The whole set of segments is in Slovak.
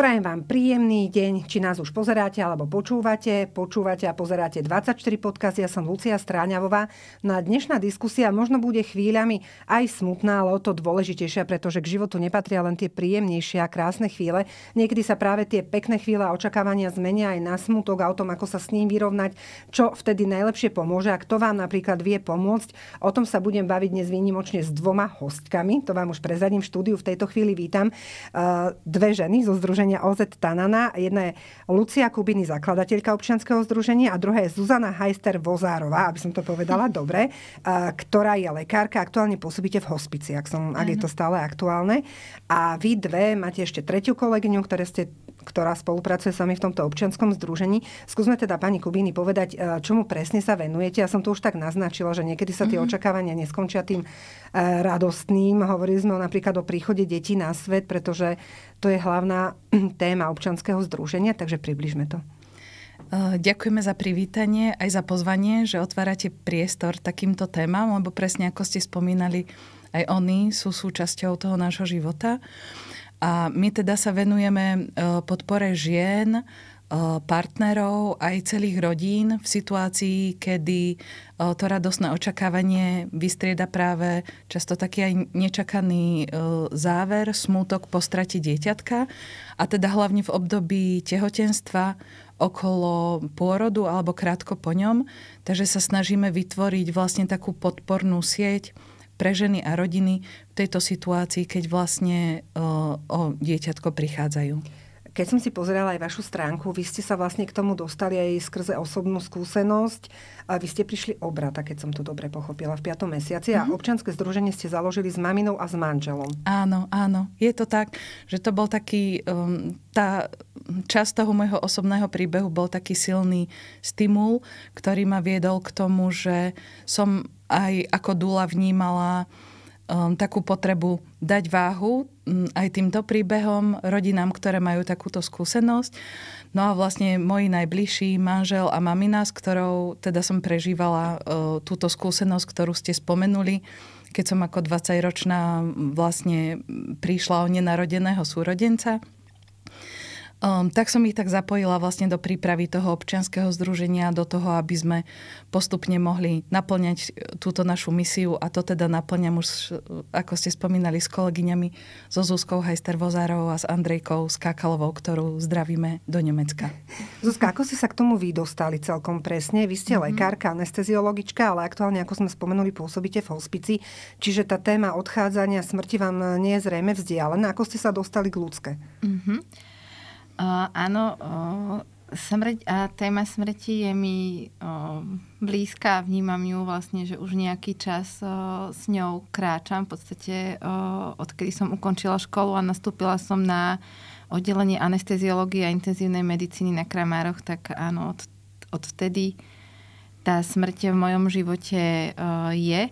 Prajem vám príjemný deň, či nás už pozeráte alebo počúvate. Počúvate a pozeráte 24 podcast. Ja som Lucia Stráňavová. No a dnešná diskusia možno bude chvíľami aj smutná, ale o to dôležitejšia, pretože k životu nepatria len tie príjemnejšie a krásne chvíle. Niekedy sa práve tie pekné chvíle a očakávania zmenia aj na smutok a o tom, ako sa s ním vyrovnať, čo vtedy najlepšie pomôže a kto vám napríklad vie pomôcť. O tom sa budem baviť dnes výnimočne s dvoma hostkami. To vám už prezadím v štúdiu. V tejto chvíli vítam eh, dve ženy zo Združenia združenia OZ Tanana. Jedna je Lucia Kubiny, zakladateľka občianskeho združenia a druhá je Zuzana Hajster-Vozárová, aby som to povedala dobre, ktorá je lekárka, aktuálne pôsobíte v hospici, ak, som, ak je to mhm. stále aktuálne. A vy dve máte ešte tretiu kolegyňu, ktoré ste ktorá spolupracuje s vami v tomto občianskom združení. Skúsme teda pani Kubíny povedať, e, čomu presne sa venujete. Ja som to už tak naznačila, že niekedy sa tie mm-hmm. očakávania neskončia tým e, radostným. Hovorili sme napríklad o príchode detí na svet, pretože to je hlavná téma občanského združenia, takže približme to. Ďakujeme za privítanie, aj za pozvanie, že otvárate priestor takýmto témam, lebo presne ako ste spomínali, aj oni sú súčasťou toho nášho života. A my teda sa venujeme podpore žien Eh, partnerov, aj celých rodín v situácii, kedy eh, to radosné očakávanie vystrieda práve často taký aj nečakaný eh, záver, smútok po strate dieťatka a teda hlavne v období tehotenstva okolo pôrodu alebo krátko po ňom. Takže sa snažíme vytvoriť vlastne takú podpornú sieť, pre ženy a rodiny v tejto situácii, keď vlastne o, o dieťatko prichádzajú. Keď som si pozerala aj vašu stránku, vy ste sa vlastne k tomu dostali aj skrze osobnú skúsenosť. A vy ste prišli obrata, keď som to dobre pochopila, v 5. mesiaci mm-hmm. a mhm. občanské združenie ste založili s maminou a s manželom. Áno, áno. Je to tak, že to bol taký... Um, tá časť toho môjho osobného príbehu bol taký silný stimul, ktorý ma viedol k tomu, že som aj ako dúla vnímala um, takú potrebu dať váhu um, aj týmto príbehom rodinám, ktoré majú takúto skúsenosť. No a vlastne moji najbližší manžel a mamina, s ktorou teda som prežívala uh, túto skúsenosť, ktorú ste spomenuli, keď som ako 20-ročná um, vlastne prišla o nenarodeného súrodenca. Um, tak som ich tak zapojila vlastne do prípravy toho občianského združenia, do toho, aby sme postupne mohli naplňať e, túto našu misiu a to teda naplňam už, e, ako ste spomínali, s kolegyňami, so Zuzkou Hajster-Vozárovou a s Andrejkou Skákalovou, ktorú zdravíme do Nemecka. Zuzka, ako ste sa k tomu vy dostali celkom presne? Vy ste mm-hmm. lekárka, anesteziologička, ale aktuálne, ako sme spomenuli, pôsobíte v hospici, čiže tá téma odchádzania smrti vám nie je zrejme vzdialená. Ako ste sa dostali k ľudské? Mm-hmm. Uh, áno, uh, smrť a téma smrti je mi uh, blízka. Vnímam ju vlastne, že už nejaký čas uh, s ňou kráčam. V podstate uh, odkedy som ukončila školu a nastúpila som na oddelenie anesteziológie a intenzívnej medicíny na Kramároch, tak áno, od, odvtedy tá smrť v mojom živote uh, je.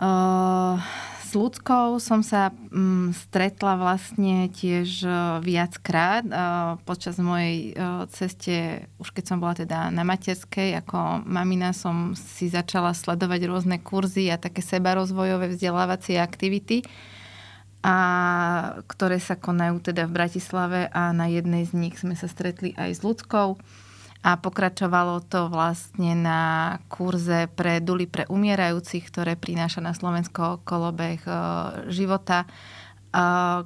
Uh, s ľudskou som sa um, stretla vlastne tiež uh, viackrát uh, počas mojej uh, ceste, už keď som bola teda na materskej, ako mamina som si začala sledovať rôzne kurzy a také sebarozvojové vzdelávacie aktivity, a ktoré sa konajú teda v Bratislave a na jednej z nich sme sa stretli aj s ľudskou a pokračovalo to vlastne na kurze pre duly pre umierajúcich, ktoré prináša na Slovensko kolobeh e, života, e,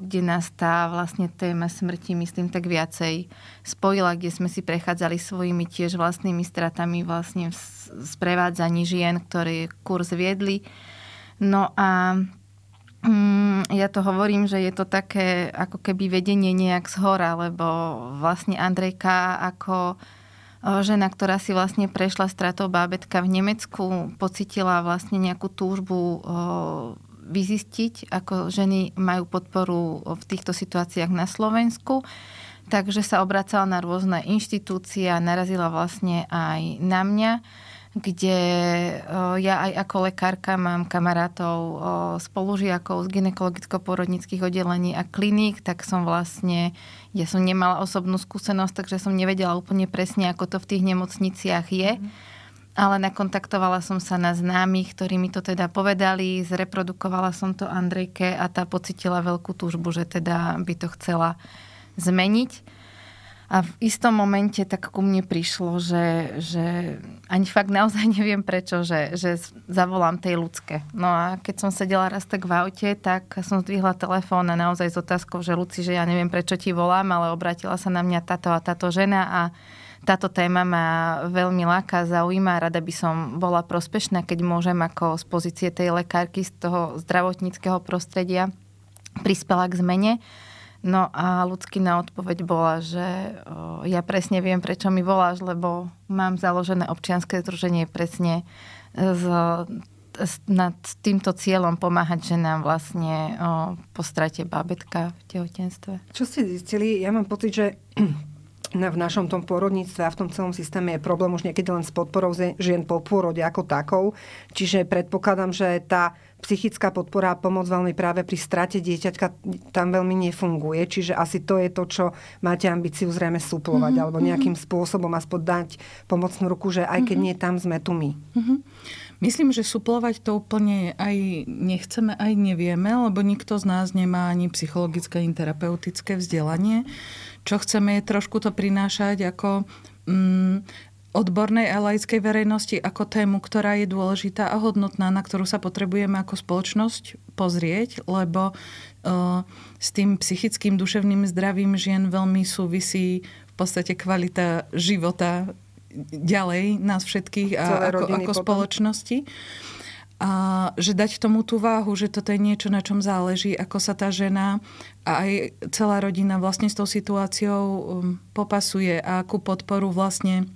kde nás tá vlastne téma smrti, myslím, tak viacej spojila, kde sme si prechádzali svojimi tiež vlastnými stratami vlastne v sprevádzaní žien, ktoré kurz viedli. No a mm, ja to hovorím, že je to také ako keby vedenie nejak z hora, lebo vlastne Andrejka ako žena, ktorá si vlastne prešla stratou bábetka v Nemecku, pocitila vlastne nejakú túžbu vyzistiť, ako ženy majú podporu v týchto situáciách na Slovensku. Takže sa obracala na rôzne inštitúcie a narazila vlastne aj na mňa kde ja aj ako lekárka mám kamarátov, spolužiakov z gynekologicko-porodnických oddelení a kliník, tak som vlastne, ja som nemala osobnú skúsenosť, takže som nevedela úplne presne, ako to v tých nemocniciach je. Mhm. Ale nakontaktovala som sa na známych, ktorí mi to teda povedali, zreprodukovala som to Andrejke a tá pocitila veľkú túžbu, že teda by to chcela zmeniť a v istom momente tak ku mne prišlo, že, že ani fakt naozaj neviem prečo, že, že zavolám tej ľudské. No a keď som sedela raz tak v aute, tak som zdvihla telefón a naozaj s otázkou, že Luci, že ja neviem prečo ti volám, ale obratila sa na mňa táto a táto žena a táto téma ma veľmi láka, zaujíma, rada by som bola prospešná, keď môžem ako z pozície tej lekárky z toho zdravotníckého prostredia prispela k zmene. No a ľudskina odpoveď bola, že ja presne viem, prečo mi voláš, lebo mám založené občianské združenie presne s, z, nad týmto cieľom pomáhať ženám vlastne o, po strate bábetka v tehotenstve. Čo ste zistili? Ja mám pocit, že v našom tom porodníctve a v tom celom systéme je problém už niekedy len s podporou žien po pôrode ako takou. Čiže predpokladám, že tá psychická podpora a pomoc veľmi práve pri strate dieťaťka tam veľmi nefunguje. Čiže asi to je to, čo máte ambíciu zrejme suplovať mm-hmm. alebo mhm. nejakým spôsobom aspoň dať pomocnú ruku, že aj keď mm-hmm. nie tam, sme tu my. Mm-hmm. Myslím, že suplovať to úplne aj nechceme, aj nevieme, lebo nikto z nás nemá ani psychologické, ani terapeutické vzdelanie. Čo chceme je trošku to prinášať ako mm, odbornej a laickej verejnosti ako tému, ktorá je dôležitá a hodnotná, na ktorú sa potrebujeme ako spoločnosť pozrieť, lebo e, s tým psychickým, duševným zdravím žien veľmi súvisí v podstate kvalita života ďalej nás všetkých a ako, ako spoločnosti. A že dať tomu tú váhu, že toto je niečo, na čom záleží, ako sa tá žena a aj celá rodina vlastne s tou situáciou um, popasuje a akú podporu vlastne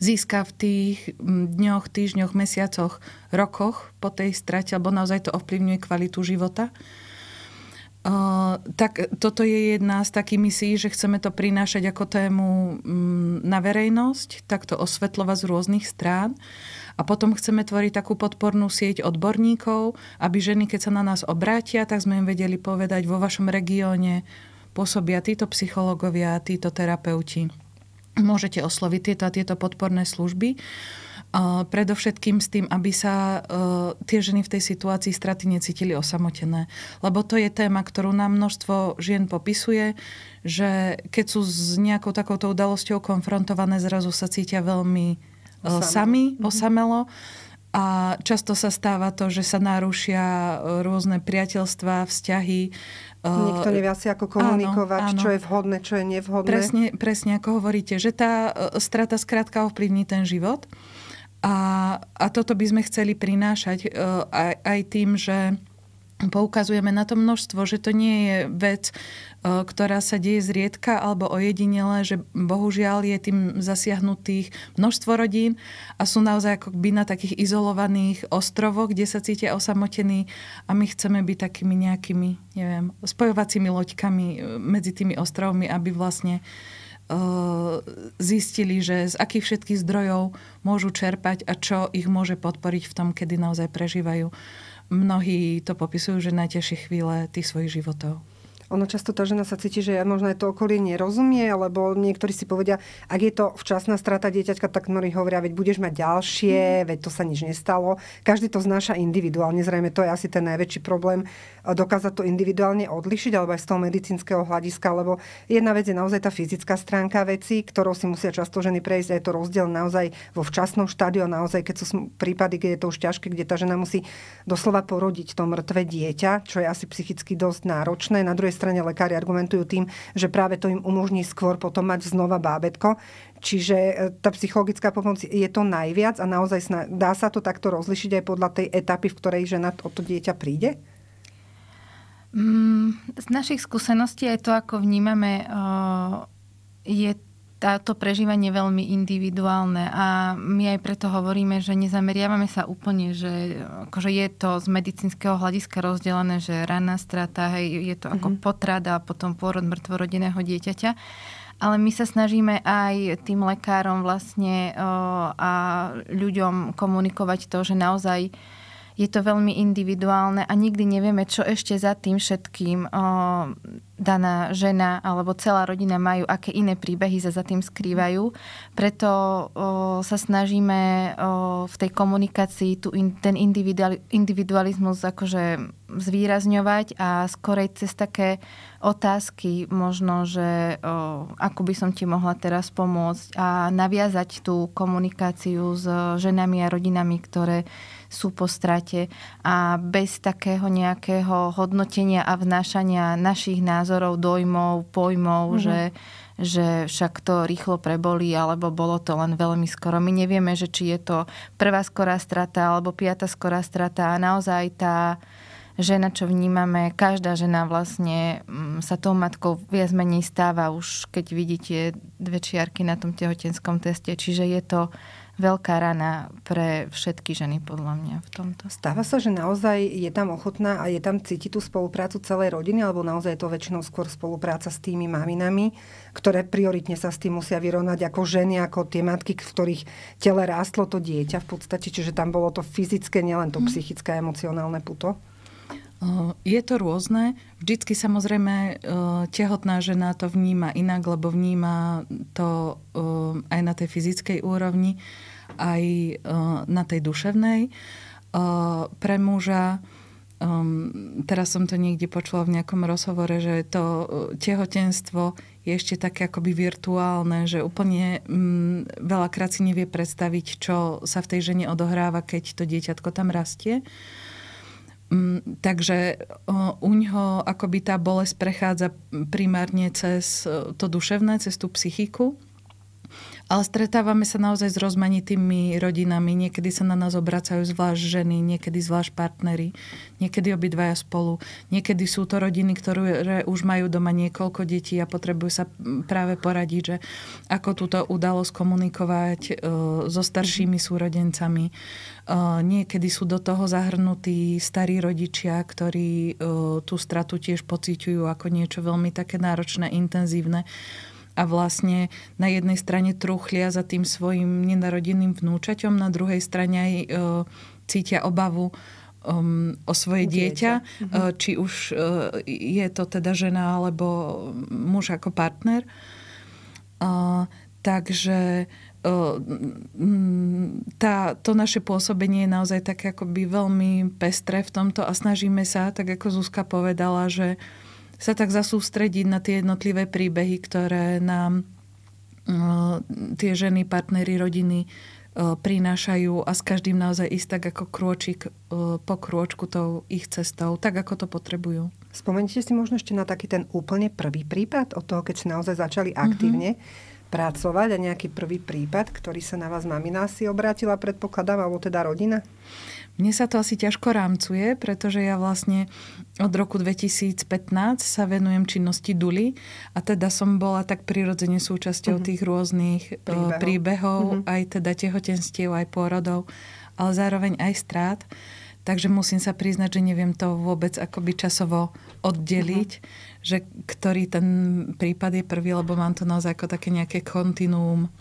získa v tých dňoch, týždňoch, mesiacoch, rokoch po tej strate, alebo naozaj to ovplyvňuje kvalitu života. Uh, tak toto je jedna z takých misií, že chceme to prinášať ako tému um, na verejnosť, takto osvetľovať z rôznych strán. A potom chceme tvoriť takú podpornú sieť odborníkov, aby ženy, keď sa na nás obrátia, tak sme im vedeli povedať, vo vašom regióne pôsobia títo psychológovia, títo terapeuti môžete osloviť tieto a tieto podporné služby. Uh, predovšetkým s tým, aby sa uh, tie ženy v tej situácii straty necítili osamotené. Lebo to je téma, ktorú nám množstvo žien popisuje, že keď sú s nejakou takouto udalosťou konfrontované, zrazu sa cítia veľmi uh, sami, mm-hmm. osamelo. A často sa stáva to, že sa narušia e, rôzne priateľstvá, vzťahy Nikto nevie asi, ako komunikovať, áno, áno. čo je vhodné, čo je nevhodné. Presne, presne ako hovoríte, že tá e, strata skrátka ovplyvní ten život. A, a toto by sme chceli prinášať e, aj, aj tým, že poukazujeme na to množstvo, že to nie je vec E, ktorá sa deje zriedka alebo ojedinele, že bohužiaľ je tým zasiahnutých množstvo rodín a sú naozaj by na takých izolovaných ostrovoch, kde sa cítia osamotení a my chceme byť takými nejakými, neviem, spojovacími loďkami e, medzi tými ostrovmi, aby vlastne e, zistili, že z akých všetkých zdrojov môžu čerpať a čo ich môže podporiť v tom, kedy naozaj prežívajú. Mnohí to popisujú, že najťažšie chvíle tých svojich životov ono často tá žena sa cíti, že možno aj to okolie nerozumie, alebo niektorí si povedia, ak je to včasná strata dieťaťka, tak mnohí hovoria, veď budeš mať ďalšie, mm. veď to sa nič nestalo. Každý to znáša individuálne, zrejme to je asi ten najväčší problém, dokázať to individuálne odlišiť, alebo aj z toho medicínskeho hľadiska, lebo jedna vec je naozaj tá fyzická stránka veci, ktorou si musia často ženy prejsť, aj to rozdiel naozaj vo včasnom štádiu, a naozaj keď sú prípady, kde je to už ťažké, kde tá žena musí doslova porodiť to mŕtve dieťa, čo je asi psychicky dosť náročné. Na druhej strane lekári argumentujú tým, že práve to im umožní skôr potom mať znova bábetko. Čiže e, tá psychologická pomoc je to najviac a naozaj dá sa to takto rozlišiť aj podľa tej etapy, v ktorej žena o to dieťa príde? Mm, z našich skúseností aj to, ako vnímame, e, je táto prežívanie je veľmi individuálne a my aj preto hovoríme, že nezameriavame sa úplne, že akože je to z medicínskeho hľadiska rozdelené, že raná strata, hej, je to ako mm-hmm. potrada a potom pôrod mŕtvorodeného dieťaťa. Ale my sa snažíme aj tým lekárom vlastne o, a ľuďom komunikovať to, že naozaj je to veľmi individuálne a nikdy nevieme, čo ešte za tým všetkým o, daná žena alebo celá rodina majú, aké iné príbehy sa za tým skrývajú. Preto o, sa snažíme o, v tej komunikácii tu in, ten individual, individualizmus akože zvýrazňovať a skorej cez také otázky možno, že o, ako by som ti mohla teraz pomôcť a naviazať tú komunikáciu s e, ženami a rodinami, ktoré sú po strate a bez takého nejakého hodnotenia a vnášania našich názorov, dojmov, pojmov, mm-hmm. že že však to rýchlo prebolí, alebo bolo to len veľmi skoro. My nevieme, že či je to prvá skorá strata alebo piata skorá strata a naozaj tá, žena, čo vnímame, každá žena vlastne mm, sa tou matkou viac menej stáva už, keď vidíte dve čiarky na tom tehotenskom teste. Čiže je to veľká rana pre všetky ženy podľa mňa v tomto. Stáva sa, že naozaj je tam ochotná a je tam cítiť tú spoluprácu celej rodiny, alebo naozaj je to väčšinou skôr spolupráca s tými maminami, ktoré prioritne sa s tým musia vyrovnať ako ženy, ako tie matky, v ktorých tele rástlo to dieťa v podstate, čiže tam bolo to fyzické, nielen to mhm. psychické a emocionálne puto. Eh, je to rôzne. Vždycky samozrejme eh, tehotná žena to vníma inak, lebo vníma to eh, aj na tej fyzickej úrovni, aj na tej duševnej. Pre muža Um, teraz som to niekde počula v nejakom rozhovore, že to tehotenstvo je ešte také akoby virtuálne, že úplne um, veľakrát si nevie predstaviť, čo sa v tej žene odohráva, keď to dieťatko tam rastie. Uh, Mm, takže u ňoho akoby tá bolesť prechádza primárne cez to duševné, cez tú psychiku. Ale stretávame sa naozaj s rozmanitými rodinami. Niekedy sa na nás obracajú zvlášť ženy, niekedy zvlášť partnery, niekedy obidvaja spolu. Niekedy sú to rodiny, ktoré už majú doma niekoľko detí a potrebujú sa práve poradiť, že ako túto udalosť komunikovať e, so staršími súrodencami. E, niekedy sú do toho zahrnutí starí rodičia, ktorí e, tú stratu tiež pociťujú ako niečo veľmi také náročné, intenzívne a vlastne na jednej strane truchlia za tým svojim nenarodeným vnúčaťom, na druhej strane aj e, cítia obavu um, o svoje dieťa, dieťa. E, mhm. či už e, je to teda žena alebo muž ako partner. E, takže e, mm, tá, to naše pôsobenie je naozaj také akoby veľmi pestré v tomto a snažíme sa, tak ako Zuzka povedala, že uh, sa tak zasústrediť na tie jednotlivé príbehy, ktoré nám e, tie ženy, partnery, rodiny e, prinášajú a s každým naozaj ísť tak ako krôčik e, po krôčku tou ich cestou, tak ako to potrebujú. Spomenite si možno ešte na taký ten úplne prvý prípad od toho, keď ste naozaj začali mhm. aktívne mm-hmm. pracovať a nejaký prvý prípad, ktorý sa na vás mamina si obrátila, predpokladám, alebo teda rodina? Mne sa to asi ťažko rámcuje, pretože ja vlastne od roku 2015 sa venujem činnosti Duly a teda som bola tak prirodzene súčasťou uh-huh. tých rôznych eh, príbehov, príbehov uh-huh. aj teda tehotenstiev, aj pôrodov, ale zároveň aj strát. Takže musím sa priznať, že neviem to vôbec akoby časovo oddeliť, uh-huh. že ktorý ten prípad je prvý, lebo mám to naozaj ako také nejaké kontinuum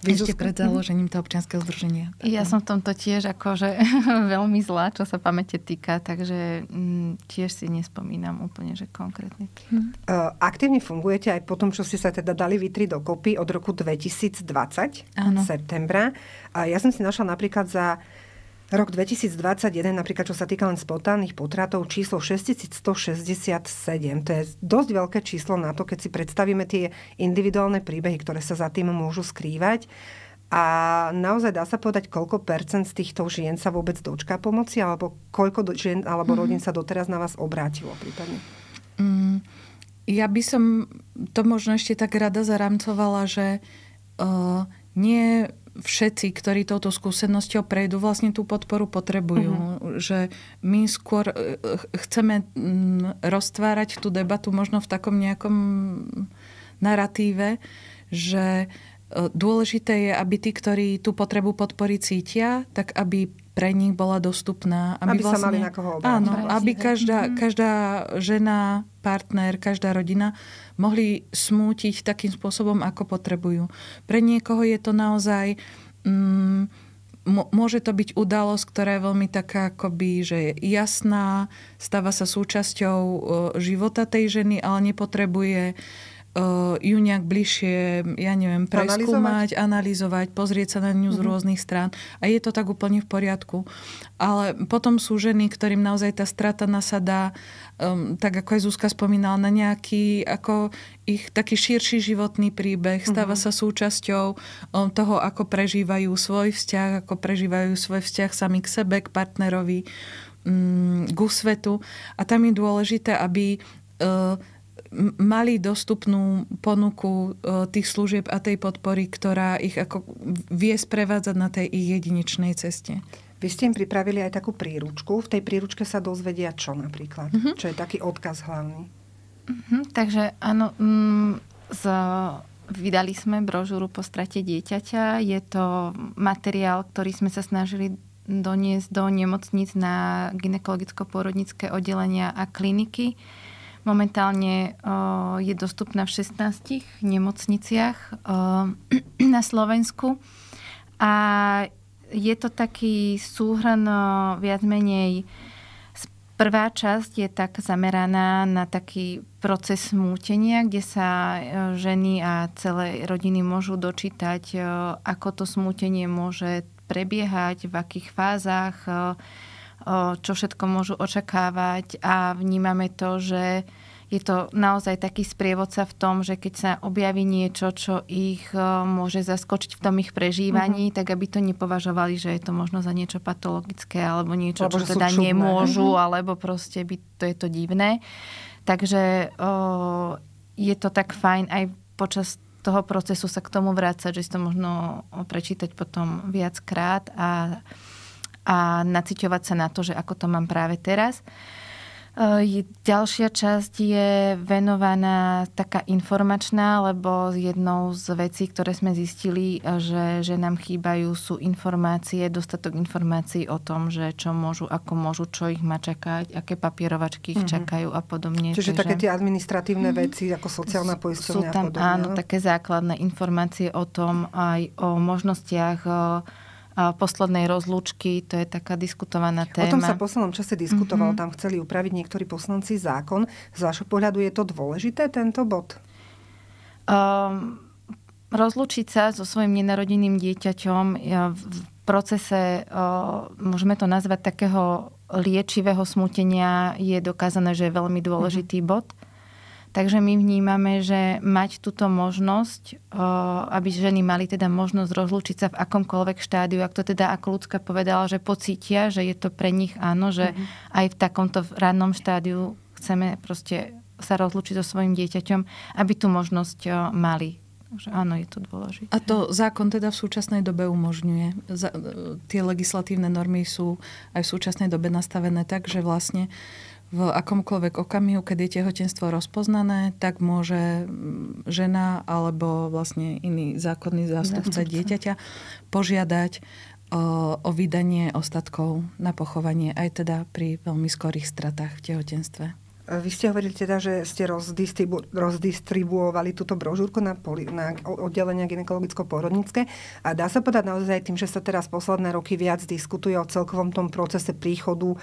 ešte pred založením mhm. toho občianského združenia. Ja som v tomto tiež akože veľmi zlá, čo sa pamäte týka, takže m, mm, tiež si nespomínam úplne, že konkrétne. Hm. Aktívne fungujete aj po tom, čo ste sa teda dali vytri do dokopy od roku 2020, ano. septembra. Ja som si našla napríklad za Rok 2021, napríklad čo sa týka len spontánnych potratov, číslo 6167. To je dosť veľké číslo na to, keď si predstavíme tie individuálne príbehy, ktoré sa za tým môžu skrývať. A naozaj dá sa povedať, koľko percent z týchto žien sa vôbec dočká pomoci, alebo koľko žien alebo mhm. rodín sa doteraz na vás obrátilo prípadne? Mm, ja by som to možno ešte tak rada zaramcovala, že uh, nie všetci, ktorí touto skúsenosťou prejdú, vlastne tú podporu potrebujú. Mm-hmm. Že my skôr e, chceme mm, roztvárať tú debatu možno v takom nejakom narratíve, že e, dôležité je, aby tí, ktorí tú potrebu podpory cítia, tak aby pre nich bola dostupná. Aby, aby vlastne, sa mali vlastne- na koho obrátiť. Áno, aby každá, mhm. každá žena, partner, každá rodina mohli smútiť takým spôsobom, ako potrebujú. Pre niekoho je to naozaj... Mm, môže to byť udalosť, ktorá je veľmi taká akoby, že je jasná, stáva sa súčasťou e, života tej ženy, ale nepotrebuje Eh, ju nejak bližšie, ja neviem, preskúmať, analyzovať, analyzovať pozrieť sa na ňu mm-hmm. z mhm. rôznych strán. A je to tak úplne v poriadku. Ale potom sú ženy, ktorým naozaj tá strata nasadá, um, tak ako aj Zuzka spomínala, na nejaký ako ich taký širší životný príbeh, mhm. stáva mm-hmm. sa súčasťou um, toho, ako prežívajú svoj vzťah, ako prežívajú svoj vzťah sami k sebe, k partnerovi, um, mm, k svetu. A tam je dôležité, aby... Uh, mali dostupnú ponuku e, tých služieb a tej podpory, ktorá ich ako vie sprevádzať na tej ich jedinečnej ceste. Vy ste im pripravili aj takú príručku. V tej príručke sa dozvedia čo napríklad? Mm-hmm. Čo je taký odkaz hlavný? Mm-hmm, takže áno, mm, z, vydali sme brožúru po strate dieťaťa. Je to materiál, ktorý sme sa snažili doniesť do nemocnic na gynekologicko-porodnické oddelenia a kliniky. Momentálne eh, je dostupná v 16 nemocniciach eh, na Slovensku a je to taký súhrn eh, viac menej Prvá časť je tak zameraná na taký proces smútenia, kde sa ženy a celé rodiny môžu dočítať, ako to smútenie môže prebiehať, v akých fázach, čo všetko môžu očakávať a vnímame to, že je to naozaj taký sprievodca v tom, že keď sa objaví niečo, čo ich môže zaskočiť v tom ich prežívaní, uh-huh. tak aby to nepovažovali, že je to možno za niečo patologické alebo niečo, alebo čo teda čudné. nemôžu, mhm. alebo proste by to je to divné. Takže o, je to tak fajn aj počas toho procesu sa k tomu vrácať, že si to možno prečítať potom viackrát a a naciťovať sa na to, že ako to mám práve teraz. E, ďalšia časť je venovaná taká informačná, lebo jednou z vecí, ktoré sme zistili, že, že nám chýbajú, sú informácie, dostatok informácií o tom, že čo môžu, ako môžu, čo ich má čakať, aké papierovačky ich mm-hmm. čakajú a podobne. Čiže čiže také tie administratívne mm-hmm. veci, ako sociálna poisťovňa. Sú tam, a podobne. áno, no? také základné informácie o tom, aj o možnostiach poslednej rozlúčky, to je taká diskutovaná téma. O tom sa v poslednom čase diskutovalo, mm-hmm. tam chceli upraviť niektorí poslanci zákon. Z vášho pohľadu je to dôležité, tento bod? Um, rozlúčiť sa so svojim nenarodeným dieťaťom v procese, môžeme to nazvať takého liečivého smutenia, je dokázané, že je veľmi dôležitý mm-hmm. bod. Takže my vnímame, že mať túto možnosť, eh, aby ženy mali teda možnosť rozlúčiť sa v akomkoľvek štádiu, ak to teda ako ľudská povedala, že pocítia, že je to pre nich áno, že mm-hmm. aj v takomto rannom štádiu chceme proste sa rozlúčiť so svojim dieťaťom, aby tú možnosť eh, mali. Že áno, je to dôležité. A to zákon teda v súčasnej dobe umožňuje. Eh, tie legislatívne normy sú aj v súčasnej dobe nastavené tak, že vlastne uh, v akomkoľvek okamihu, keď je tehotenstvo rozpoznané, tak môže mm, žena alebo vlastne iný zákonný zástupca dieťaťa požiadať o, o vydanie ostatkov na pochovanie aj teda pri veľmi skorých stratách v tehotenstve. Vy ste hovorili teda, že ste rozdistribu- rozdistribuovali túto brožúrku na, poli- na oddelenia gynekologicko-porodnícke a dá sa povedať naozaj tým, že sa teraz posledné roky viac diskutuje o celkovom tom procese príchodu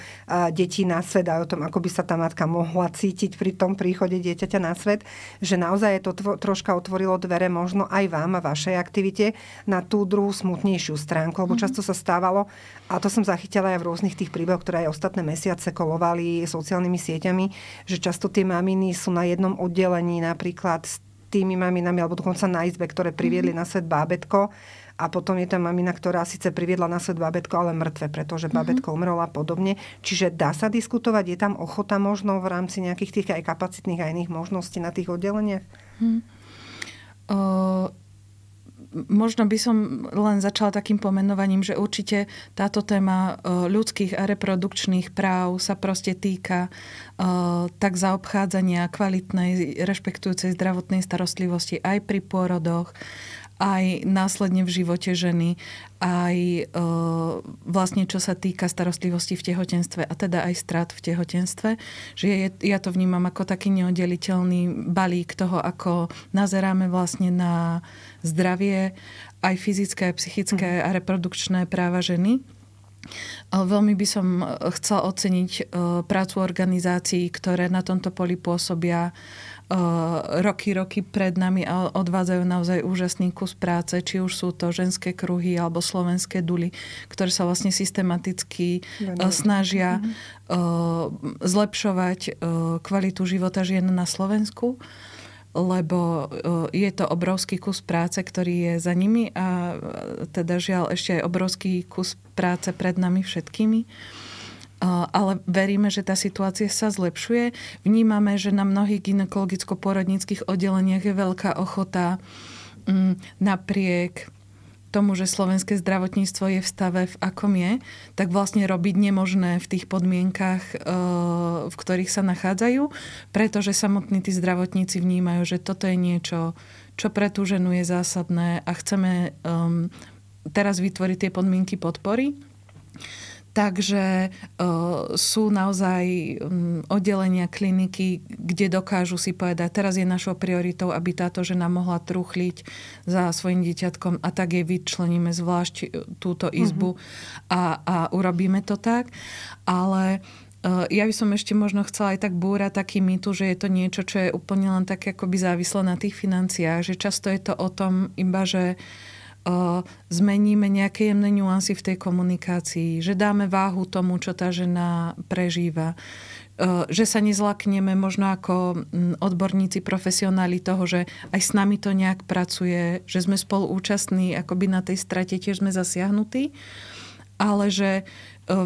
detí na svet a o tom, ako by sa tá matka mohla cítiť pri tom príchode dieťaťa na svet, že naozaj to tvo- troška otvorilo dvere možno aj vám a vašej aktivite na tú druhú smutnejšiu stránku, lebo mhm. často sa stávalo, a to som zachytila aj v rôznych tých príbehoch, ktoré aj ostatné mesiace kolovali sociálnymi sieťami, že často tie maminy sú na jednom oddelení napríklad s tými maminami, alebo dokonca na izbe, ktoré priviedli mm-hmm. na svet bábetko a potom je tá mamina, ktorá síce priviedla na svet bábetko, ale mŕtve, pretože mhm. bábetko mm-hmm. umrela a podobne. Čiže dá sa diskutovať, je tam ochota možno v rámci nejakých tých aj kapacitných a iných možností na tých oddeleniach? Mm. Uh možno by som len začala takým pomenovaním, že určite táto téma e, ľudských a reprodukčných práv sa proste týka e, tak zaobchádzania kvalitnej, rešpektujúcej zdravotnej starostlivosti aj pri pôrodoch, aj následne v živote ženy, aj e, vlastne čo sa týka starostlivosti v tehotenstve a teda aj strát v tehotenstve. Že je, ja to vnímam ako taký neoddeliteľný balík toho, ako nazeráme vlastne na zdravie aj fyzické, aj psychické mhm. a reprodukčné práva ženy. E, veľmi by som chcela oceniť e, prácu organizácií, ktoré na tomto poli pôsobia Eh, roky, roky pred nami a odvádzajú naozaj úžasný kus práce, či už sú to ženské kruhy alebo slovenské duly, ktoré sa vlastne systematicky no. snažia mm-hmm. zlepšovať kvalitu života žien na Slovensku lebo je to obrovský kus práce, ktorý je za nimi a teda žiaľ ešte aj obrovský kus práce pred nami všetkými ale veríme, že tá situácia sa zlepšuje. Vnímame, že na mnohých gynekologicko-porodníckých oddeleniach je veľká ochota mm, napriek tomu, že slovenské zdravotníctvo je v stave, v akom je, tak vlastne robiť nemožné v tých podmienkach, e, v ktorých sa nachádzajú, pretože samotní tí zdravotníci vnímajú, že toto je niečo, čo pre tú ženu je zásadné a chceme um, teraz vytvoriť tie podmienky podpory. Takže e, sú naozaj mm, oddelenia kliniky, kde dokážu si povedať, teraz je našou prioritou, aby táto žena mohla truchliť za svojim dieťatkom a tak jej vyčleníme zvlášť e, túto mhm. izbu mm-hmm. a, a urobíme to tak. Ale e, ja by som ešte možno chcela aj tak búrať taký mýtu, že je to niečo, čo je úplne len tak akoby závislé na tých financiách, že často je to o tom iba, že uh, zmeníme nejaké jemné nuancy v tej komunikácii, že dáme váhu tomu, čo tá žena prežíva, e, že sa nezlakneme možno ako odborníci, profesionáli toho, že aj s nami to nejak pracuje, že sme spoluúčastní akoby na tej strate, tiež sme zasiahnutí ale že e,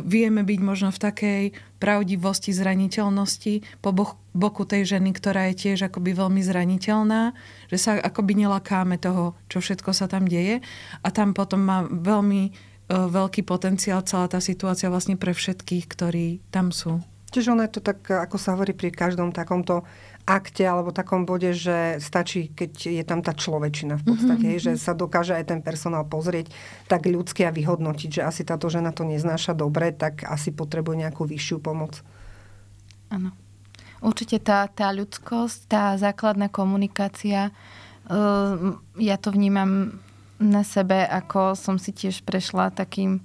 vieme byť možno v takej pravdivosti, zraniteľnosti po boku tej ženy, ktorá je tiež akoby veľmi zraniteľná, že sa akoby nelakáme toho, čo všetko sa tam deje a tam potom má veľmi e, veľký potenciál celá tá situácia vlastne pre všetkých, ktorí tam sú. Čiže ono je to tak, ako sa hovorí pri každom takomto akte alebo takom bode, že stačí, keď je tam tá človečina v podstate, mm-hmm. že sa dokáže aj ten personál pozrieť tak ľudské a vyhodnotiť, že asi táto žena to neznáša dobre, tak asi potrebuje nejakú vyššiu pomoc. Áno. Určite tá, tá ľudskosť, tá základná komunikácia, eh, ja to vnímam na sebe, ako som si tiež prešla takým eh,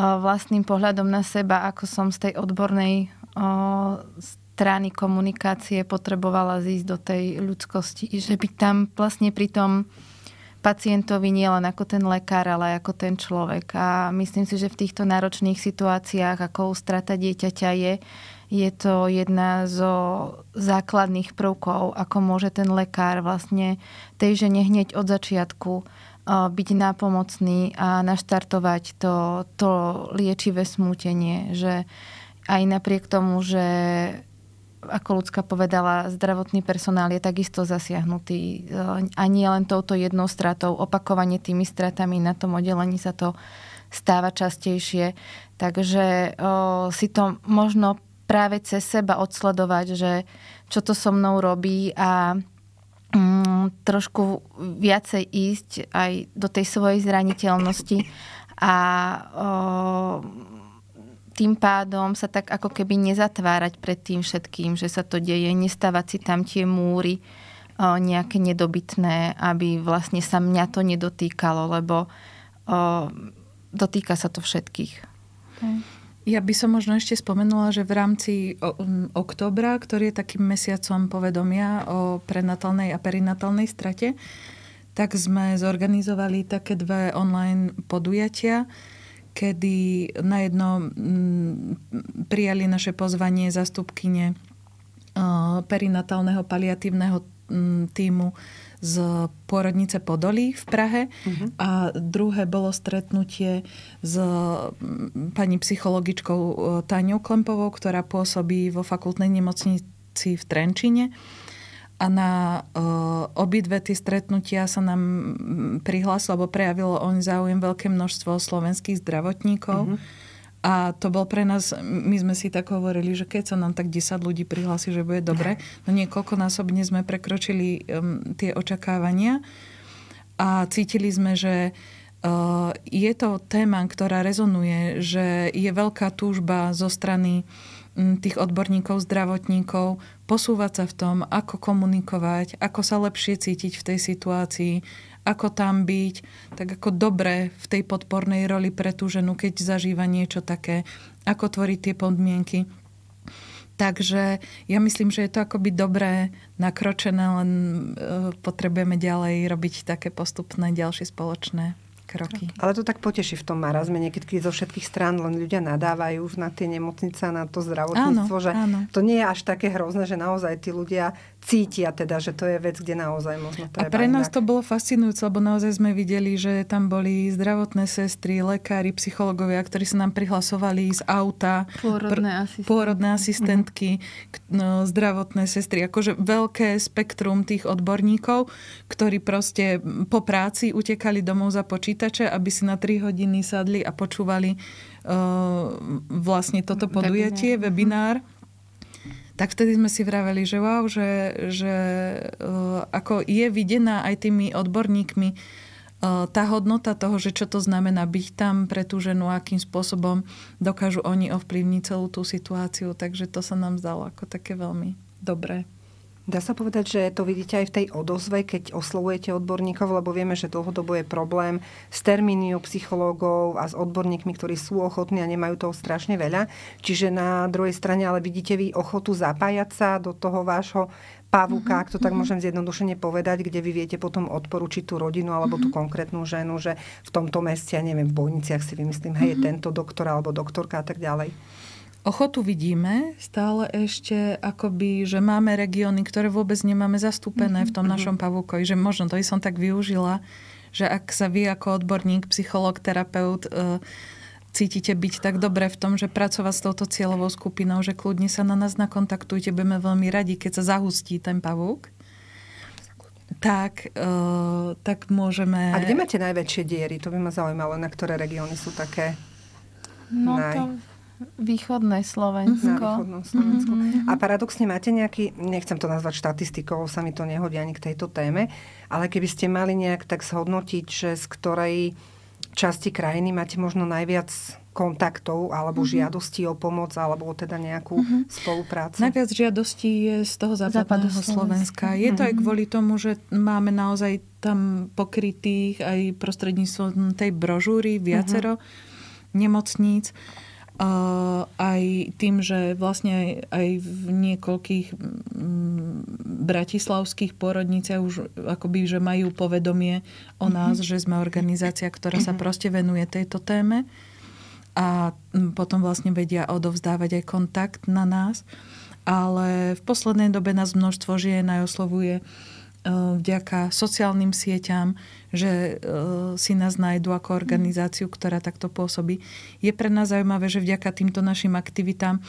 vlastným pohľadom na seba, ako som z tej odbornej eh, z strany komunikácie potrebovala zísť do tej ľudskosti, že by tam vlastne pri tom pacientovi nielen ako ten lekár, ale ako ten človek. A myslím si, že v týchto náročných situáciách, ako strata dieťaťa je, je to jedna zo základných prvkov, ako môže ten lekár vlastne tej žene hneď od začiatku e, byť nápomocný a naštartovať to, to liečivé smútenie, že aj napriek tomu, že ako ľudská povedala, zdravotný personál je takisto zasiahnutý. Eh, a nie len touto jednou stratou, Opakovanie tými stratami na tom oddelení sa to stáva častejšie. Takže o, eh, si to možno práve cez seba odsledovať, že čo to so mnou robí a mm, trošku viacej ísť aj do tej svojej zraniteľnosti a o, eh, tým pádom sa tak ako keby nezatvárať pred tým všetkým, že sa to deje, nestávať si tam tie múry o, nejaké nedobytné, aby vlastne sa mňa to nedotýkalo, lebo o, dotýka sa to všetkých. Ja by som možno ešte spomenula, že v rámci októbra, ktorý je takým mesiacom povedomia o prenatálnej a perinatálnej strate, tak sme zorganizovali také dve online podujatia kedy najedno mm, prijali naše pozvanie zastupkyne uh, perinatálneho paliatívneho mm, týmu z pôrodnice Podolí v Prahe uh-huh. a druhé bolo stretnutie s mm, pani psychologičkou uh, Taniou Klempovou, ktorá pôsobí vo fakultnej nemocnici v Trenčine. Uh, a na uh, obidve tie stretnutia sa nám mm, prihlásilo alebo prejavilo oň záujem veľké množstvo slovenských zdravotníkov. Mm-hmm. A to bol pre nás, my sme si tak hovorili, že keď sa nám tak 10 ľudí prihlási, že bude dobre, no niekoľkonásobne sme prekročili um, tie očakávania a cítili sme, že uh, je to téma, ktorá rezonuje, že je veľká túžba zo strany uh, tých odborníkov, zdravotníkov, posúvať sa v tom, ako komunikovať, ako sa lepšie cítiť v tej situácii, ako tam byť, tak ako dobre v tej podpornej roli pre tú ženu, keď zažíva niečo také, ako tvoriť tie podmienky. Takže ja myslím, že je to akoby dobré, nakročené, len e, potrebujeme ďalej robiť také postupné ďalšie spoločné kroky. Ale to tak poteší v tom marazme, niekedy zo všetkých strán len ľudia nadávajú už na tie nemocnice, na to zdravotníctvo, áno, že áno. to nie je až také hrozné, že naozaj tí ľudia cítia teda, že to je vec, kde naozaj možno treba. A pre nás inak. to bolo fascinujúce, lebo naozaj sme videli, že tam boli zdravotné sestry, lekári, psychológovia, ktorí sa nám prihlasovali z auta. Pôrodné asistentky. Pôrodné asistentky, mm-hmm. no, zdravotné sestry. Akože veľké spektrum tých odborníkov, ktorí proste po práci utekali domov za počítače, aby si na 3 hodiny sadli a počúvali uh, vlastne toto podujatie, mhm. webinár. webinár tak vtedy sme si vraveli, že wow, že, že e, ako je videná aj tými odborníkmi e, tá hodnota toho, že čo to znamená byť tam pre tú ženu, akým spôsobom dokážu oni ovplyvniť celú tú situáciu. Takže to sa nám zdalo ako také veľmi dobré. Dá sa povedať, že to vidíte aj v tej odozve, keď oslovujete odborníkov, lebo vieme, že dlhodobo je problém s termíniou psychológov a s odborníkmi, ktorí sú ochotní a nemajú toho strašne veľa. Čiže na druhej strane ale vidíte vy ochotu zapájať sa do toho vášho pavuka, mm-hmm. ak to tak mhm. môžem zjednodušene povedať, kde vy viete potom odporučiť tú rodinu alebo mm-hmm. tú mhm. konkrétnu ženu, že v tomto meste, ja neviem, v Bojniciach si vymyslím, hej, mm-hmm. je mhm. tento doktor alebo doktorka a tak ďalej. Ochotu vidíme stále ešte, akoby, že máme regióny, ktoré vôbec nemáme zastúpené v tom mhm, mhm. našom pavúkoji, že možno to by som tak využila, že ak sa vy ako odborník, psychológ, terapeut e, cítite byť tak dobre v tom, že pracovať s touto cieľovou skupinou, že kľudne sa na nás nakontaktujte, budeme veľmi radi, keď sa zahustí ten pavúk, tak, e, tak môžeme... A kde máte najväčšie diery? To by ma zaujímalo, na ktoré regióny sú také... No, naj... to... Východné Slovensko. Na východnom Slovensku. Mm-hmm. A paradoxne máte nejaký, nechcem to nazvať štatistikou, sa mi to nehodí ani k tejto téme, ale keby ste mali nejak tak zhodnotiť, že z ktorej časti krajiny máte možno najviac kontaktov alebo mm-hmm. žiadostí o pomoc alebo teda nejakú mm-hmm. spoluprácu? Najviac žiadostí je z toho západného, západného Slovenska. Slovenska. Je mm-hmm. to aj mhm. kvôli tomu, že máme naozaj tam pokrytých aj prostredníctvom tej brožúry mhm. viacero mm-hmm. nemocníc aj tým, že vlastne aj, aj v niekoľkých mm, bratislavských porodniciach už akoby, že majú povedomie o mhm. nás, mm-hmm. že sme organizácia, ktorá mm-hmm. sa mhm. proste venuje tejto téme a mm, potom vlastne vedia odovzdávať aj kontakt na nás. Ale v poslednej dobe nás množstvo žien aj oslovuje uh, E, vďaka sociálnym sieťam, že e, si nás nájdu ako mhm. organizáciu, ktorá takto pôsobí. Je pre nás zaujímavé, že vďaka týmto našim aktivitám e,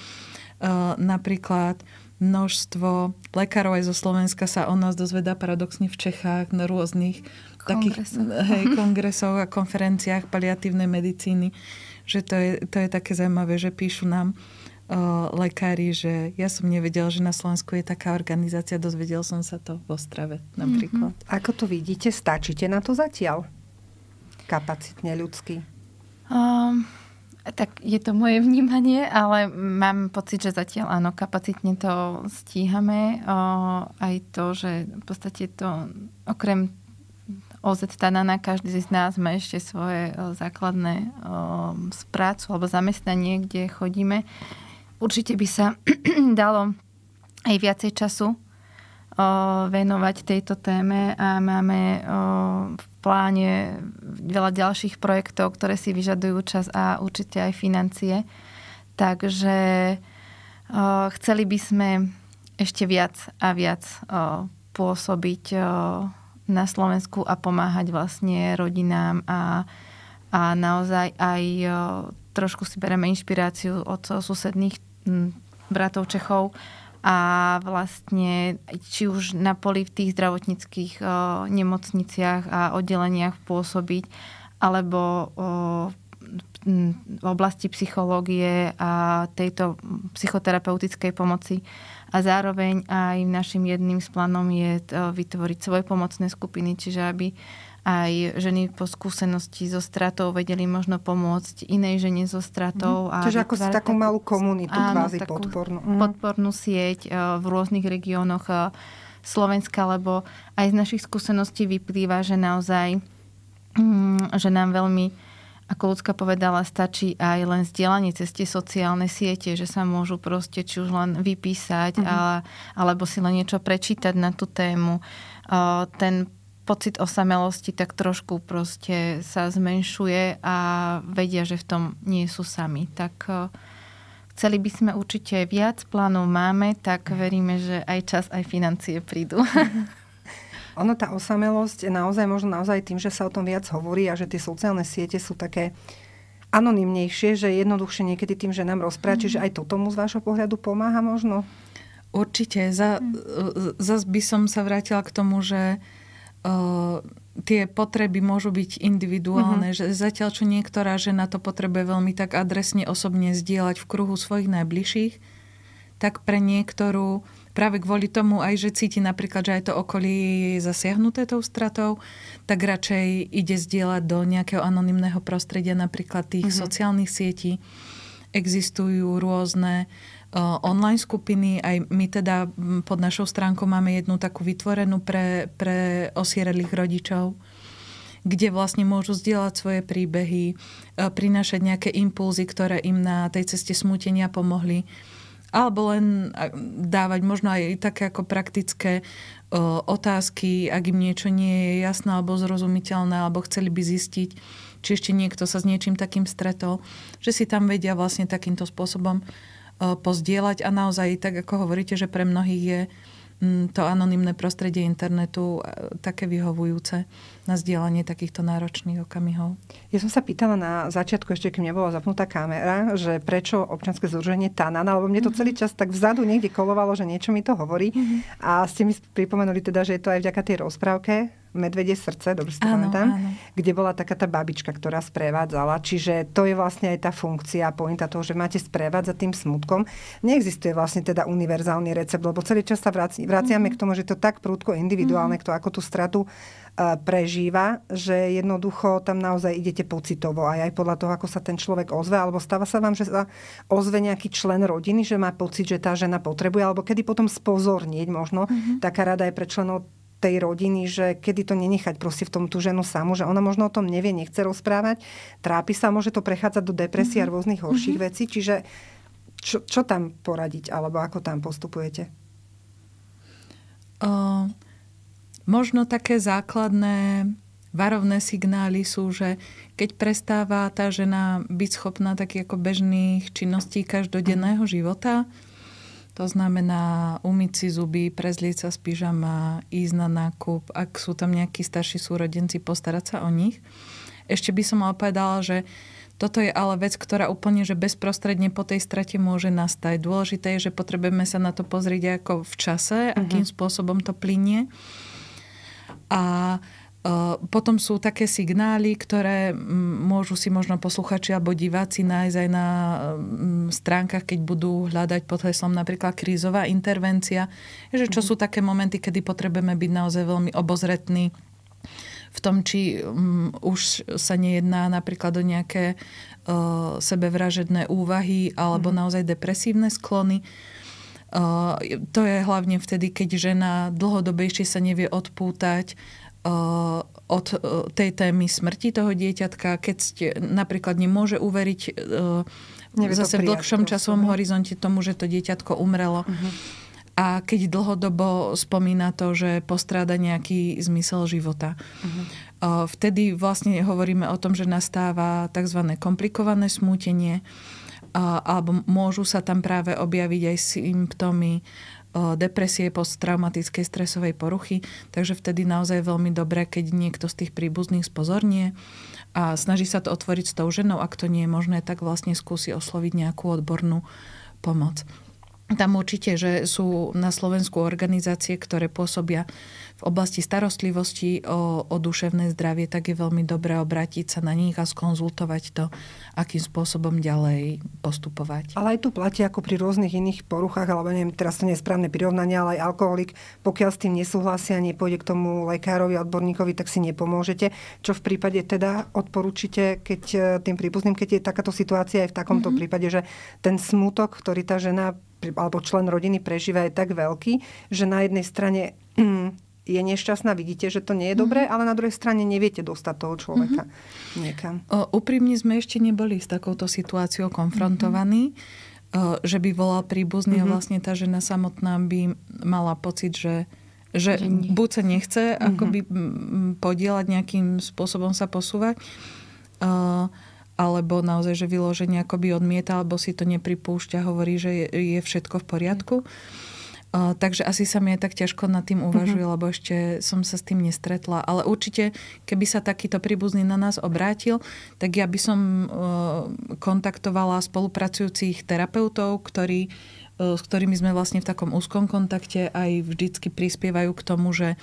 napríklad množstvo lekárov aj zo Slovenska sa o nás dozvedá paradoxne v Čechách na rôznych kongresoch. takých hej, kongresoch a konferenciách paliatívnej medicíny. Že to je, to je také zaujímavé, že píšu nám uh, Eh, lekári, že ja som nevedel, že na Slovensku je taká organizácia, dozvedel som sa to v Ostrave napríklad. Mm-hmm. Ako to vidíte, stačíte na to zatiaľ? Kapacitne ľudský? Um, tak je to moje vnímanie, ale mám pocit, že zatiaľ áno, kapacitne to stíhame. O, eh, aj to, že v podstate to okrem OZ Tanana, každý z nás má ešte svoje eh, základné o, ehm, prácu alebo zamestnanie, kde chodíme určite by sa dalo aj viacej času o, venovať tejto téme a máme o, v pláne veľa ďalších projektov, ktoré si vyžadujú čas a určite aj financie. Takže o, chceli by sme ešte viac a viac o, pôsobiť o, na Slovensku a pomáhať vlastne rodinám a, a naozaj aj o, trošku si bereme inšpiráciu od susedných bratov Čechov a vlastne či už na poli v tých zdravotníckých nemocniciach a oddeleniach pôsobiť, alebo v oblasti psychológie a tejto psychoterapeutickej pomoci. A zároveň aj našim jedným z plánom je vytvoriť svoje pomocné skupiny, čiže aby aj ženy po skúsenosti so stratou vedeli možno pomôcť inej žene so stratou. mm A Čiže ako si takú malú komunitu áno, kvázi takú podpornú. Mm. Podpornú sieť e, v rôznych regiónoch e, Slovenska, lebo aj z našich skúseností vyplýva, že naozaj mm, že nám veľmi ako ľudská povedala, stačí aj len zdieľanie cez tie sociálne siete, že sa môžu proste či už len vypísať mm-hmm. ale, alebo si len niečo prečítať na tú tému. E, ten pocit osamelosti tak trošku proste sa zmenšuje a vedia, že v tom nie sú sami. Tak eh, chceli by sme určite viac, plánov máme, tak mhm. veríme, že aj čas, aj financie prídu. Mhm. Ono tá osamelosť je naozaj možno naozaj tým, že sa o tom viac hovorí a že tie sociálne siete sú také anonymnejšie, že jednoduchšie niekedy tým, že nám rozpráči, mm. že mhm. aj to tomu z vášho pohľadu pomáha možno? Určite. Za, mm. Zas by som sa vrátila k tomu, že uh, tie potreby môžu byť individuálne, uh-huh. že zatiaľ čo niektorá žena to potrebuje veľmi tak adresne osobne zdieľať v kruhu svojich najbližších, tak pre niektorú práve kvôli tomu aj, že cíti napríklad, že aj to okolie je zasiahnuté tou stratou, tak radšej ide zdieľať do nejakého anonymného prostredia, napríklad tých uh-huh. sociálnych sietí. Existujú rôzne uh, online skupiny. Aj my teda pod našou stránkou máme jednu takú vytvorenú pre, pre osierelých rodičov kde vlastne môžu zdieľať svoje príbehy, e, prinášať nejaké impulzy, ktoré im na tej ceste smútenia pomohli. Alebo len dávať možno aj také ako praktické e, otázky, ak im niečo nie je jasné alebo zrozumiteľné, alebo chceli by zistiť, či ešte niekto sa s niečím takým stretol, že si tam vedia vlastne takýmto spôsobom E, pozdieľať a naozaj, tak ako hovoríte, že pre mnohých je mm, to anonimné prostredie internetu e, také vyhovujúce na zdieľanie takýchto náročných okamihov. Ja som sa pýtala na začiatku, ešte keď nebola zapnutá kamera, že prečo občanské združenie Tanana, no, lebo mne to mhm. celý čas tak vzadu niekde kolovalo, že niečo mi to hovorí. Mm-hmm. A ste mi pripomenuli teda, že je to aj vďaka tej rozprávke Medvede srdce, dobre si to pamätám, kde bola taká tá babička, ktorá sprevádzala. Čiže to je vlastne aj tá funkcia pointa toho, že máte sprevádzať tým smutkom. Neexistuje vlastne teda univerzálny recept, lebo celý čas sa vraci, vraciame mm-hmm. k tomu, že to tak prúdko individuálne, mm-hmm. kto ako tú stratu e, prežíva, že jednoducho tam naozaj idete pocitovo aj aj podľa toho, ako sa ten človek ozve, alebo stáva sa vám, že sa ozve nejaký člen rodiny, že má pocit, že tá žena potrebuje, alebo kedy potom spozornieť možno. Mm-hmm. Taká rada je pre členov tej rodiny, že kedy to nenechať proste v tom tú ženu samú, že ona možno o tom nevie, nechce rozprávať, trápi sa, môže to prechádzať do depresie mm-hmm. a mhm. rôznych horších mm-hmm. vecí, čiže čo, čo tam poradiť, alebo ako tam postupujete? Uh, možno také základné varovné signály sú, že keď prestáva tá žena byť schopná takých ako bežných činností každodenného mhm. života, to znamená umyť si zuby, prezlieť sa z pyžama, ísť na nákup, ak sú tam nejakí starší súrodenci, postarať sa o nich. Ešte by som ale povedala, že toto je ale vec, ktorá úplne že bezprostredne po tej strate môže nastať. Dôležité je, že potrebujeme sa na to pozrieť ako v čase, uh-huh. akým spôsobom to plinie. A potom sú také signály, ktoré môžu si možno posluchači alebo diváci nájsť aj na stránkach, keď budú hľadať pod heslom napríklad krízová intervencia, že čo mhm. sú také momenty, kedy potrebujeme byť naozaj veľmi obozretní v tom, či už sa nejedná napríklad o nejaké sebevražedné úvahy alebo mhm. naozaj depresívne sklony. Uh, to je hlavne vtedy, keď žena dlhodobejšie sa nevie odpútať, od tej témy smrti toho dieťatka, keď ste, napríklad nemôže uveriť Nevie zase v dlhšom časovom horizonte tomu, že to dieťatko umrelo. Uh-huh. A keď dlhodobo spomína to, že postráda nejaký zmysel života. Uh-huh. Vtedy vlastne hovoríme o tom, že nastáva tzv. komplikované smútenie alebo môžu sa tam práve objaviť aj symptómy E, depresie, posttraumatickej stresovej poruchy, takže vtedy naozaj je veľmi dobré, keď niekto z tých príbuzných spozornie a snaží sa to otvoriť s tou ženou, ak to nie je možné, tak vlastne skúsi osloviť nejakú odbornú pomoc. Tam určite, že sú na Slovensku organizácie, ktoré pôsobia v oblasti starostlivosti o, o duševné zdravie, tak je veľmi dobré obrátiť sa na nich a skonzultovať to, akým spôsobom ďalej postupovať. Ale aj tu platí ako pri rôznych iných poruchách, alebo neviem, teraz to nesprávne prirovnanie, ale aj alkoholik, pokiaľ s tým nesúhlasia, nepôjde k tomu lekárovi, odborníkovi, tak si nepomôžete. Čo v prípade teda odporúčite, keď e, tým príbuzným, keď je takáto situácia aj v takomto mm-hmm. prípade, že ten smutok, ktorý tá žena alebo člen rodiny prežíva je tak veľký, že na jednej strane je nešťastná, vidíte, že to nie je dobré, mm-hmm. ale na druhej strane neviete dostať toho človeka mm-hmm. niekam. úprimne sme ešte neboli s takouto situáciou konfrontovaní, mm-hmm. o, že by volal príbuzný mm-hmm. a mhm. vlastne tá žena samotná by mala pocit, že že buď sa nechce mm-hmm. akoby podielať nejakým spôsobom sa posúvať, alebo naozaj, že vyloženie akoby odmieta, alebo si to nepripúšťa, hovorí, že je, je všetko v poriadku. Mm takže asi sa mi aj tak ťažko nad tým mhm. uvažuje, mm-hmm. lebo ešte som sa s tým nestretla. Ale určite, keby sa takýto príbuzný na nás obrátil, tak ja by som e, kontaktovala spolupracujúcich terapeutov, ktorí e, s ktorými sme vlastne v takom úzkom kontakte aj vždycky prispievajú k tomu, že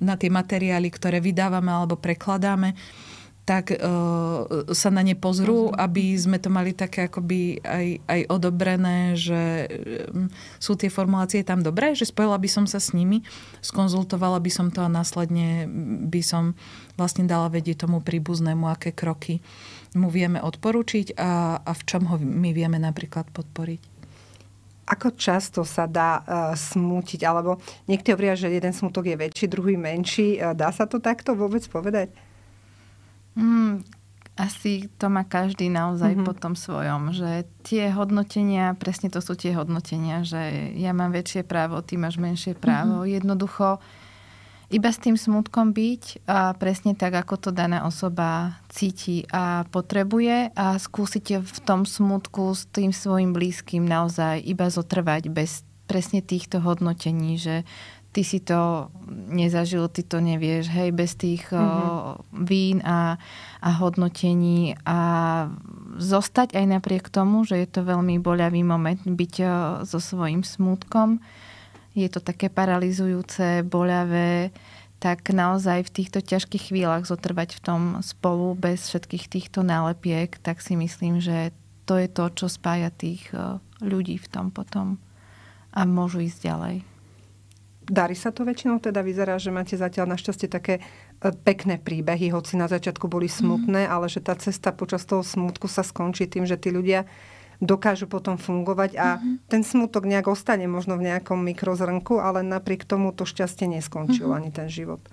na tie materiály, ktoré vydávame alebo prekladáme, uh, tak uh, sa na ne pozrú, aby sme to mali také akoby aj, aj odobrené, že um, sú tie formulácie tam dobré, že spojila by som sa s nimi, skonzultovala by som to a následne mm, by som vlastne dala vedieť tomu príbuznému, aké kroky mu vieme odporučiť a, a v čom ho my vieme napríklad podporiť ako často sa dá uh, smútiť? Alebo niekto hovoria, že jeden smutok je väčší, druhý menší. Uh, dá sa to takto vôbec povedať? Mm, asi to má každý naozaj mm-hmm. po tom svojom, že tie hodnotenia, presne to sú tie hodnotenia, že ja mám väčšie právo, ty máš menšie právo. Mm-hmm. Jednoducho iba s tým smutkom byť a presne tak, ako to daná osoba cíti a potrebuje a skúsiť v tom smutku s tým svojim blízkym naozaj iba zotrvať bez presne týchto hodnotení, že ty si to nezažil, ty to nevieš, hej, bez tých mm-hmm. vín a, a hodnotení a zostať aj napriek tomu, že je to veľmi boľavý moment byť so svojím smútkom, je to také paralizujúce, boľavé, tak naozaj v týchto ťažkých chvíľach zotrvať v tom spolu bez všetkých týchto nálepiek, tak si myslím, že to je to, čo spája tých ľudí v tom potom a môžu ísť ďalej darí sa to väčšinou? Teda vyzerá, že máte zatiaľ našťastie také e, pekné príbehy, hoci na začiatku boli mhm. smutné, mm. ale že tá cesta počas toho smutku sa skončí tým, že tí ľudia dokážu potom fungovať a mm-hmm. ten smutok nejak ostane možno v nejakom mikrozrnku, ale napriek tomu to šťastie neskončilo mm-hmm. ani ten život.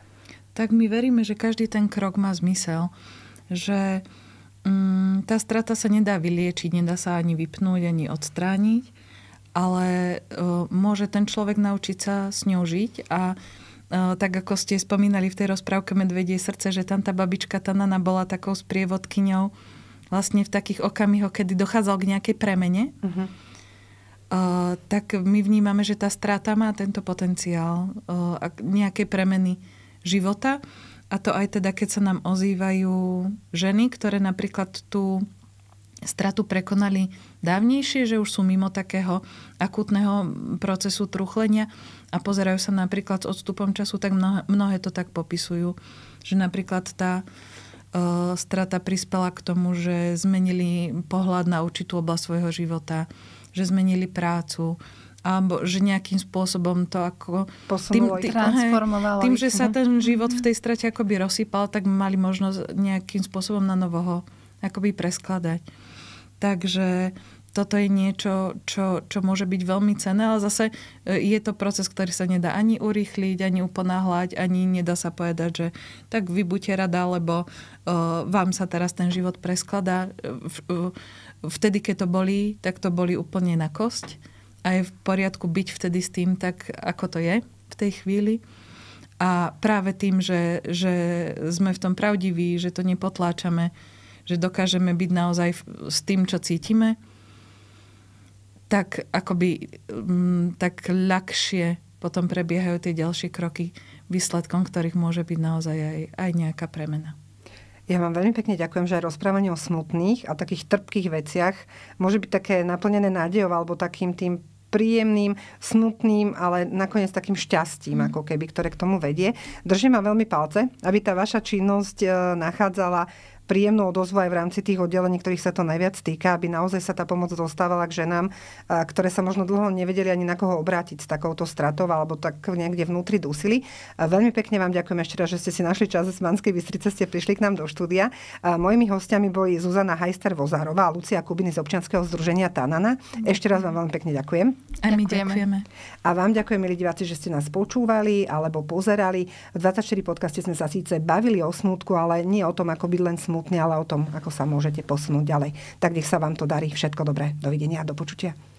Tak my veríme, že každý ten krok má zmysel, že mm, tá strata sa nedá vyliečiť, nedá sa ani vypnúť, ani odstrániť, ale e, môže ten človek naučiť sa s ňou žiť a e, tak ako ste spomínali v tej rozprávke Medvedie srdce, že tam tá babička Tanana bola takou sprievodkyňou vlastne v takých okamihoch, kedy dochádzal k nejakej premene, uh-huh. uh, tak my vnímame, že tá strata má tento potenciál uh, nejakej premeny života. A to aj teda, keď sa nám ozývajú ženy, ktoré napríklad tú stratu prekonali dávnejšie, že už sú mimo takého akutného procesu truchlenia a pozerajú sa napríklad s odstupom času, tak mnohé, mnohé to tak popisujú. Že napríklad tá e, strata prispela k tomu, že zmenili pohľad na určitú oblasť svojho života, že zmenili prácu, alebo že nejakým spôsobom to ako... tým, tý, transformovalo. Tým, že sa mhm. ten život v mhm. tej strate akoby rozsýpal, tak mali možnosť nejakým spôsobom na novo akoby preskladať. Takže toto je niečo, čo, čo môže byť veľmi cené, ale zase e, je to proces, ktorý sa nedá ani urýchliť, ani uponáhľať, ani nedá sa povedať, že tak vy buďte rada, lebo uh, vám sa teraz ten život preskladá. E, vtedy, keď to bolí, tak to boli úplne na kosť a je v poriadku byť vtedy s tým tak, ako to je v tej chvíli. A práve tým, že, že sme v tom pravdiví, že to nepotláčame, uh, že dokážeme byť naozaj s tým, čo cítime, tak akoby mm, tak ľahšie potom prebiehajú tie ďalšie kroky, výsledkom ktorých môže byť naozaj aj, aj nejaká premena. Ja vám veľmi pekne ďakujem, že aj rozprávanie o smutných a takých trpkých veciach môže byť také naplnené nádejov alebo takým tým príjemným, smutným, ale nakoniec takým šťastím, mm. ako keby, ktoré k tomu vedie. Držím vám veľmi palce, aby tá vaša činnosť e, nachádzala príjemnú odozvu aj v rámci tých oddelení, ktorých sa to najviac týka, aby naozaj sa tá pomoc dostávala k ženám, ktoré sa možno dlho nevedeli ani na koho obrátiť s takouto stratou alebo tak niekde vnútri dusili. Veľmi pekne vám ďakujem ešte raz, že ste si našli čas z Manskej Bystrice, ste prišli k nám do štúdia. Mojimi hostiami boli Zuzana Hajster-Vozárová a Lucia Kubiny z občianskeho združenia Tanana. Ešte raz vám veľmi pekne ďakujem. A my ďakujeme. A vám ďakujem, milí diváci, že ste nás počúvali alebo pozerali. V 24 podcaste sme sa síce bavili o smútku, ale nie o tom, ako byť len smutný smutný, ale o tom, ako sa môžete posunúť ďalej. Tak nech sa vám to darí. Všetko dobré. Dovidenia a do počutia.